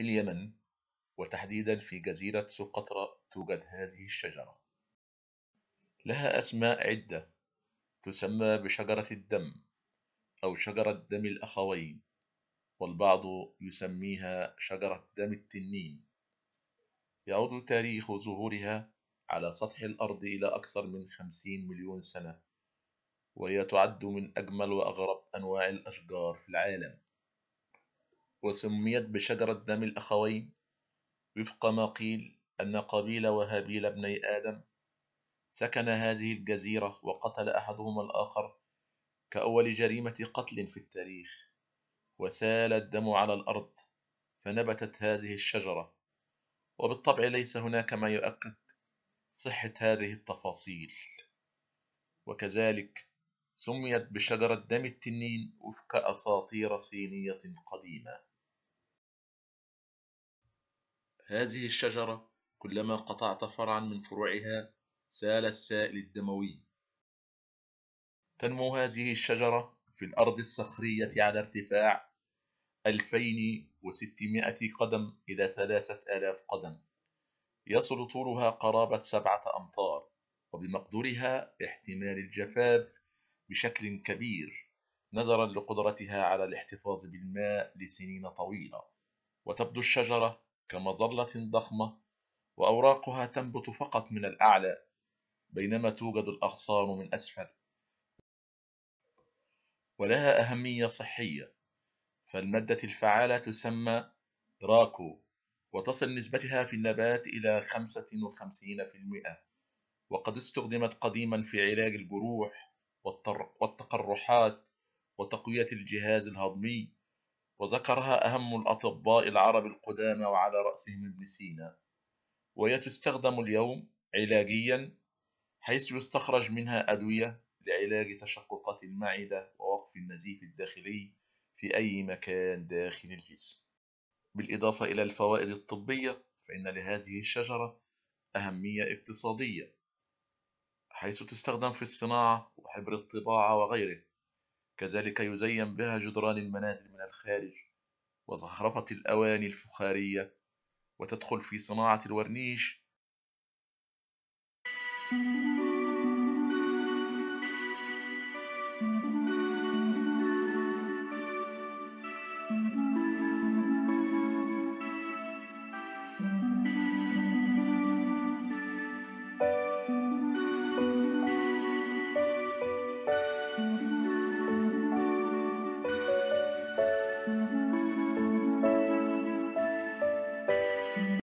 في اليمن وتحديدا في جزيرة سقطرى توجد هذه الشجرة لها أسماء عدة تسمى بشجرة الدم أو شجرة دم الأخوين والبعض يسميها شجرة دم التنين يعود تاريخ ظهورها على سطح الأرض إلى أكثر من خمسين مليون سنة وهي تعد من أجمل وأغرب أنواع الأشجار في العالم وسميت بشجرة دم الأخوين وفق ما قيل أن قابيل وهابيل ابني آدم سكن هذه الجزيرة وقتل أحدهما الآخر كأول جريمة قتل في التاريخ وسال الدم على الأرض فنبتت هذه الشجرة وبالطبع ليس هناك ما يؤكد صحة هذه التفاصيل وكذلك سميت بشجرة دم التنين وفق أساطير صينية قديمة هذه الشجرة كلما قطعت فرعا من فروعها سال السائل الدموي تنمو هذه الشجرة في الأرض الصخرية على ارتفاع 2600 قدم إلى 3000 قدم يصل طولها قرابة سبعة أمتار وبمقدورها احتمال الجفاف بشكل كبير نظرا لقدرتها على الاحتفاظ بالماء لسنين طويلة وتبدو الشجرة كمظلة ضخمة وأوراقها تنبت فقط من الأعلى بينما توجد الأغصان من أسفل ولها أهمية صحية فالمادة الفعالة تسمى راكو وتصل نسبتها في النبات إلى 55% وقد استخدمت قديما في علاج الجروح والتقرحات وتقوية الجهاز الهضمي وذكرها أهم الأطباء العرب القدامى وعلى رأسهم ابن سينا وهي تستخدم اليوم علاجيا حيث يستخرج منها أدوية لعلاج تشققات المعدة ووقف النزيف الداخلي في أي مكان داخل الجسم بالإضافة إلى الفوائد الطبية فإن لهذه الشجرة أهمية اقتصادية حيث تستخدم في الصناعة وحبر الطباعة وغيره كذلك يزين بها جدران المنازل من الخارج وزخرفة الأواني الفخارية وتدخل في صناعة الورنيش